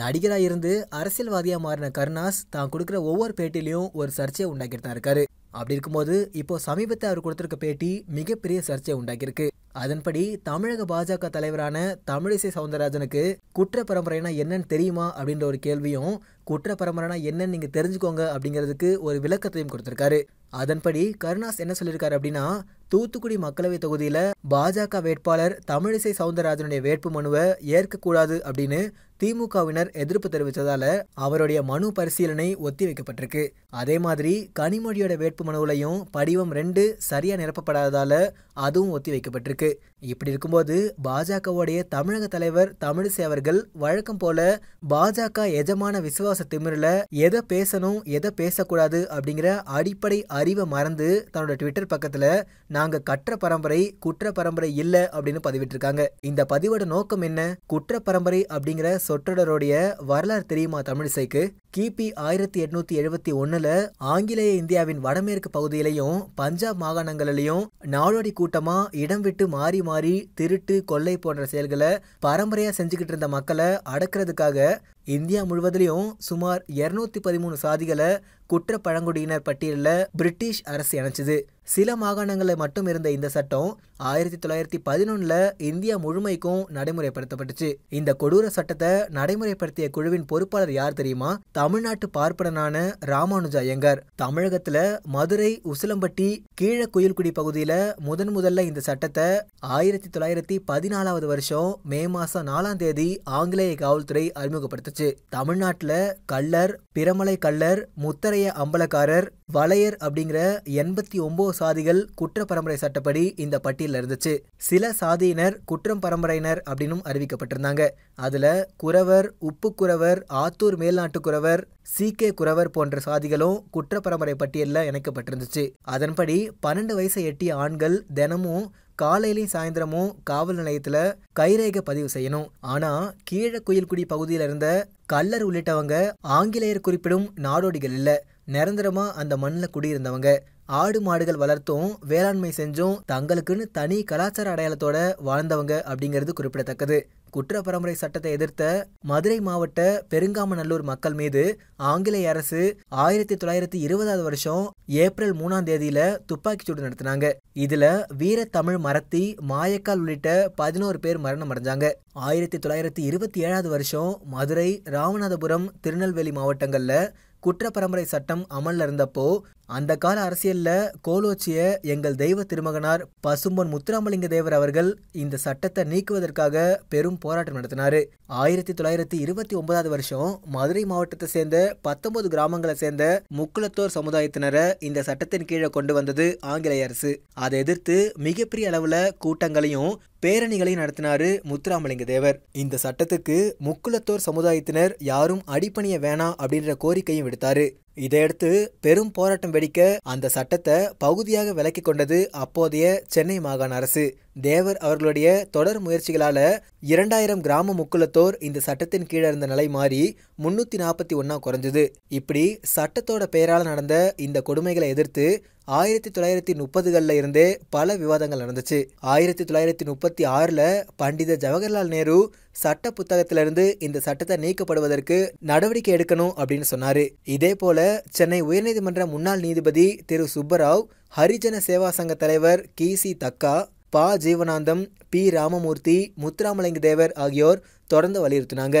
நடிகராக இருந்து அரசியல்வாதியாக மாறின கருணாஸ் தான் கொடுக்குற ஒவ்வொரு பேட்டிலையும் ஒரு சர்ச்சையை உண்டாக்கிட்டு தான் இருக்காரு அப்படி இருக்கும்போது இப்போ சமீபத்தை அவர் கொடுத்துருக்க பேட்டி மிகப்பெரிய சர்ச்சையை உண்டாக்கியிருக்கு அதன்படி தமிழக பாஜக தலைவரான தமிழிசை சவுந்தரராஜனுக்கு குற்ற பரம்பரைனா என்னன்னு தெரியுமா அப்படின்ற ஒரு கேள்வியும் குற்ற பரம்பரைனா என்னன்னு நீங்கள் தெரிஞ்சுக்கோங்க அப்படிங்கிறதுக்கு ஒரு விளக்கத்தையும் கொடுத்துருக்காரு அதன்படி கருணாஸ் என்ன சொல்லியிருக்காரு அப்படின்னா தூத்துக்குடி மக்களவை தொகுதியில் பாஜக வேட்பாளர் தமிழிசை சவுந்தரராஜனுடைய வேட்பு மனுவை ஏற்கக்கூடாது அப்படின்னு திமுகவினர் எதிர்ப்பு தெரிவித்ததால் அவருடைய மனு பரிசீலனை ஒத்தி வைக்கப்பட்டிருக்கு அதே மாதிரி கனிமொழியோட வேட்பு மனுவிலையும் படிவம் ரெண்டு சரியாக நிரப்பப்படாததால அதுவும் ஒத்தி வைக்கப்பட்டிருக்கு இப்படி இருக்கும்போது பாஜகவுடைய தமிழக தலைவர் தமிழிசை அவர்கள் வழக்கம் போல பாஜக எஜமான விசுவாச திமிரில் எதை பேசணும் எதை பேசக்கூடாது அப்படிங்கிற அடிப்படை அறிவை மறந்து தன்னோட ட்விட்டர் பக்கத்தில் நாங்கள் கற்ற பரம்பரை குற்ற பரம்பரை இல்லை அப்படின்னு பதிவிட்டிருக்காங்க இந்த பதிவோட நோக்கம் என்ன குற்ற பரம்பரை அப்படிங்கிற சொற்றொடருடைய வரலாறு தெரியுமா தமிழிசைக்கு கிபி ஆயிரத்தி எட்நூத்தி எழுபத்தி ஒன்னுல ஆங்கிலேய இந்தியாவின் வடமேற்கு பகுதியிலையும் பஞ்சாப் மாகாணங்களிலையும் நாடோடி கூட்டமா இடம் விட்டு மாறி மாறி திருட்டு கொள்ளை போன்ற செயல்களை பரம்பரையா செஞ்சுக்கிட்டு இருந்த மக்களை அடக்கிறதுக்காக இந்தியா முழுவதிலையும் சுமார் இருநூத்தி பதிமூணு சாதிகளை குற்ற பழங்குடியினர் பட்டியலில் பிரிட்டிஷ் அரசு இணைச்சுது சில மாகாணங்களில் மட்டும் இருந்த இந்த சட்டம் ஆயிரத்தி தொள்ளாயிரத்தி பதினொன்றில் இந்தியா முழுமைக்கும் நடைமுறைப்படுத்தப்பட்டுச்சு இந்த கொடூர சட்டத்தை நடைமுறைப்படுத்திய குழுவின் பொறுப்பாளர் யார் தெரியுமா தமிழ்நாட்டு பார்ப்பனனான ராமானுஜ ஐயங்கர் தமிழகத்தில் மதுரை உசிலம்பட்டி கீழ குயில்குடி பகுதியில் முதன் முதல்ல இந்த சட்டத்தை ஆயிரத்தி தொள்ளாயிரத்தி பதினாலாவது வருஷம் மே மாதம் நாலாம் தேதி ஆங்கிலேய காவல்துறை அறிமுகப்படுத்துச்சு தமிழ்நாட்டில் கள்ளர் பிரமலை கள்ளர் முத்தரைய அம்பலக்காரர் வளையர் அப்படிங்கிற எண்பத்தி ஒம்போது சாதிகள் குற்ற பரம்பரை சட்டப்படி இந்த பட்டியலில் இருந்துச்சு சில சாதியினர் குற்றம் பரம்பரையினர் அப்படின்னும் அறிவிக்கப்பட்டிருந்தாங்க அதில் குறவர் உப்பு குறவர் ஆத்தூர் மேல்நாட்டு குறவர் சீக்கே குறவர் போன்ற சாதிகளும் குற்ற பரம்பரை பட்டியலில் இணைக்கப்பட்டிருந்துச்சு அதன்படி பன்னெண்டு வயசை எட்டிய ஆண்கள் தினமும் காலையிலையும் சாயந்தரமும் காவல் நிலையத்தில் கைரேக பதிவு செய்யணும் ஆனால் கீழ குயில்குடி பகுதியில் இருந்த கல்லர் உள்ளிட்டவங்க ஆங்கிலேயர் குறிப்பிடும் நாடோடிகள் இல்லை நிரந்தரமாக அந்த மண்ணில் குடியிருந்தவங்க ஆடு மாடுகள் வளர்த்தும் வேளாண்மை செஞ்சும் தங்களுக்குன்னு தனி கலாச்சார அடையாளத்தோட வாழ்ந்தவங்க அப்படிங்கிறது குறிப்பிடத்தக்கது குற்ற பரம்பரை சட்டத்தை எதிர்த்த மதுரை மாவட்ட பெருங்காமநல்லூர் மக்கள் மீது ஆங்கிலேய அரசு ஆயிரத்தி தொள்ளாயிரத்தி இருபதாவது வருஷம் ஏப்ரல் மூணாம் தேதியில சூடு நடத்தினாங்க இதுல வீர தமிழ் மரத்தி மாயக்கால் உள்ளிட்ட பதினோரு பேர் மரணம் அடைஞ்சாங்க ஆயிரத்தி தொள்ளாயிரத்தி இருபத்தி ஏழாவது வருஷம் மதுரை ராமநாதபுரம் திருநெல்வேலி மாவட்டங்கள்ல குற்றப்பரம்பரை சட்டம் அமல்ல இருந்தப்போ அந்த கால அரசியலில் கோலோச்சிய எங்கள் தெய்வ திருமகனார் பசும்பொன் முத்துராமலிங்க தேவர் அவர்கள் இந்த சட்டத்தை நீக்குவதற்காக பெரும் போராட்டம் நடத்தினார் ஆயிரத்தி தொள்ளாயிரத்தி இருபத்தி ஒன்பதாவது வருஷம் மதுரை மாவட்டத்தை சேர்ந்த பத்தொன்பது கிராமங்களை சேர்ந்த முக்குளத்தோர் சமுதாயத்தினரை இந்த சட்டத்தின் கீழே கொண்டு வந்தது ஆங்கிலேய அரசு அதை எதிர்த்து மிகப்பெரிய அளவில் கூட்டங்களையும் பேரணிகளை நடத்தினாரு முத்துராமலிங்க தேவர் இந்த சட்டத்துக்கு முக்குளத்தோர் சமுதாயத்தினர் யாரும் அடிப்பணிய வேணாம் அப்படின்ற கோரிக்கையும் விடுத்தாரு இதையடுத்து பெரும் போராட்டம் வெடிக்க அந்த சட்டத்தை பகுதியாக விலக்கிக் கொண்டது அப்போதைய சென்னை மாகாண அரசு தேவர் அவர்களுடைய தொடர் முயற்சிகளால் இரண்டாயிரம் கிராம முக்குலத்தோர் இந்த சட்டத்தின் கீழே இருந்த நிலை மாறி முன்னூற்றி நாற்பத்தி ஒன்றா குறைஞ்சது இப்படி சட்டத்தோட பெயரால் நடந்த இந்த கொடுமைகளை எதிர்த்து ஆயிரத்தி தொள்ளாயிரத்தி முப்பதுகளில் இருந்தே பல விவாதங்கள் நடந்துச்சு ஆயிரத்தி தொள்ளாயிரத்தி முப்பத்தி ஆறில் பண்டித ஜவஹர்லால் நேரு சட்ட புத்தகத்திலிருந்து இந்த சட்டத்தை நீக்கப்படுவதற்கு நடவடிக்கை எடுக்கணும் அப்படின்னு சொன்னார் இதே போல சென்னை உயர்நீதிமன்ற முன்னாள் நீதிபதி திரு சுப்பராவ் ஹரிஜன சேவா சங்க தலைவர் கி சி தக்கா பா ஜீவனாந்தம் பி ராமமூர்த்தி முத்துராமலிங்க தேவர் ஆகியோர் தொடர்ந்து வலியுறுத்தினாங்க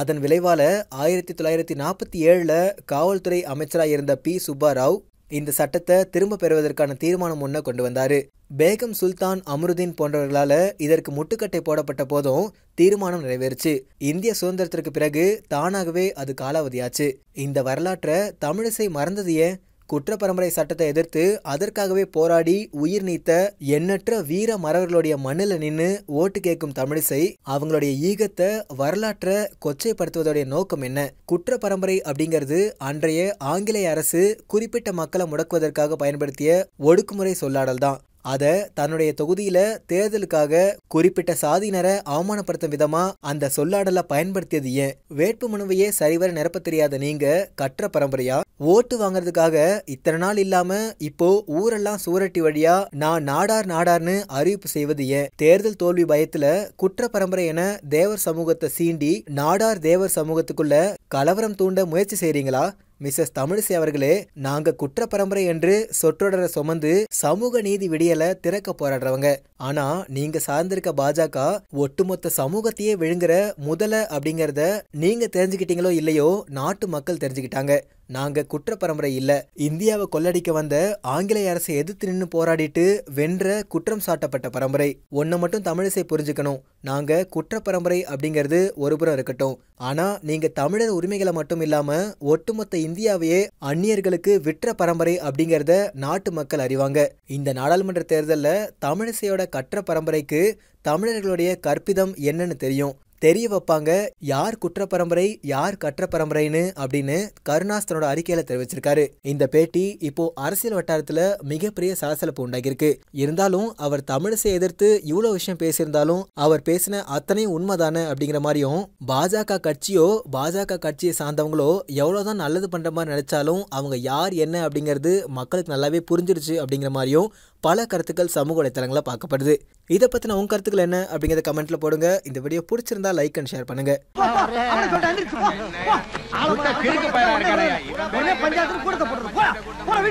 அதன் விளைவால ஆயிரத்தி தொள்ளாயிரத்தி நாற்பத்தி ஏழில் காவல்துறை அமைச்சராக இருந்த பி சுப்பாராவ் இந்த சட்டத்தை திரும்ப பெறுவதற்கான தீர்மானம் ஒன்றை கொண்டு வந்தார் பேகம் சுல்தான் அமருதீன் போன்றவர்களால் இதற்கு முட்டுக்கட்டை போடப்பட்ட போதும் தீர்மானம் நிறைவேறுச்சு இந்திய சுதந்திரத்திற்கு பிறகு தானாகவே அது காலாவதியாச்சு இந்த வரலாற்றை தமிழிசை மறந்தது ஏன் குற்றப்பரம்பரை சட்டத்தை எதிர்த்து அதற்காகவே போராடி உயிர் நீத்த எண்ணற்ற வீர மறவர்களுடைய மண்ணில் நின்று ஓட்டு கேட்கும் தமிழிசை அவங்களுடைய ஈகத்தை வரலாற்றை கொச்சைப்படுத்துவதோடைய நோக்கம் என்ன குற்ற பரம்பரை அப்படிங்கிறது அன்றைய ஆங்கிலேய அரசு குறிப்பிட்ட மக்களை முடக்குவதற்காக பயன்படுத்திய ஒடுக்குமுறை சொல்லாடல் தான் அதை தன்னுடைய தொகுதியில தேர்தலுக்காக குறிப்பிட்ட சாதியினரை அவமானப்படுத்தும் விதமா அந்த சொல்லாடலை பயன்படுத்தியது ஏன் வேட்பு மனுவையே சரிவர நிரப்ப தெரியாத நீங்க கற்ற பரம்பரையா ஓட்டு வாங்குறதுக்காக இத்தனை நாள் இல்லாம இப்போ ஊரெல்லாம் சூரட்டி வழியா நான் நாடார் நாடார்னு அறிவிப்பு செய்வது ஏன் தேர்தல் தோல்வி பயத்துல குற்ற பரம்பரை என தேவர் சமூகத்தை சீண்டி நாடார் தேவர் சமூகத்துக்குள்ள கலவரம் தூண்ட முயற்சி செய்றீங்களா மிஸ்ஸஸ் தமிழிசை அவர்களே நாங்க குற்ற பரம்பரை என்று சொற்றொடரை சுமந்து சமூக நீதி விடியல திறக்க போராடுறவங்க ஆனா நீங்க சார்ந்திருக்க பாஜக ஒட்டுமொத்த சமூகத்தையே விழுங்குற முதல அப்படிங்கறத நீங்க தெரிஞ்சுக்கிட்டீங்களோ இல்லையோ நாட்டு மக்கள் தெரிஞ்சுக்கிட்டாங்க நாங்க குற்ற பரம்பரை இல்ல இந்தியாவை கொள்ளடிக்க வந்த ஆங்கிலேய அரசை எதிர்த்து நின்று போராடிட்டு வென்ற குற்றம் சாட்டப்பட்ட பரம்பரை ஒன்ன மட்டும் தமிழிசை புரிஞ்சுக்கணும் நாங்க குற்ற பரம்பரை அப்படிங்கிறது ஒருபுறம் இருக்கட்டும் ஆனா நீங்க தமிழர் உரிமைகளை மட்டும் இல்லாம ஒட்டுமொத்த இந்தியாவையே அந்நியர்களுக்கு விற்ற பரம்பரை அப்படிங்கிறத நாட்டு மக்கள் அறிவாங்க இந்த நாடாளுமன்ற தேர்தலில் தமிழிசையோட கற்ற பரம்பரைக்கு தமிழர்களுடைய கற்பிதம் என்னன்னு தெரியும் தெரிய வைப்பாங்க யார் குற்ற பரம்பரை யார் கற்ற பரம்பரைன்னு அப்படின்னு கருணாஸ் தன்னோட அறிக்கையில தெரிவிச்சிருக்காரு இந்த பேட்டி இப்போ அரசியல் வட்டாரத்துல மிகப்பெரிய சலசலப்பு உண்டாகிருக்கு இருந்தாலும் அவர் தமிழிசை எதிர்த்து இவ்வளவு விஷயம் பேசியிருந்தாலும் அவர் பேசின அத்தனையும் உண்மைதானே அப்படிங்கிற மாதிரியும் பாஜக கட்சியோ பாஜக கட்சியை சார்ந்தவங்களோ எவ்வளவுதான் நல்லது பண்ற மாதிரி நினைச்சாலும் அவங்க யார் என்ன அப்படிங்கிறது மக்களுக்கு நல்லாவே புரிஞ்சிருச்சு அப்படிங்கிற மாதிரியும் பல கருத்துக்கள் சமூக வலைத்தளங்களில் பார்க்கப்படுது இதை பற்றின உங்கள் கருத்துக்கள் என்ன அப்படிங்கிறத கமெண்ட்டில் போடுங்க இந்த வீடியோ பிடிச்சிருந்தா லைக் அண்ட் ஷேர்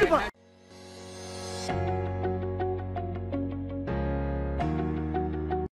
பண்ணுங்க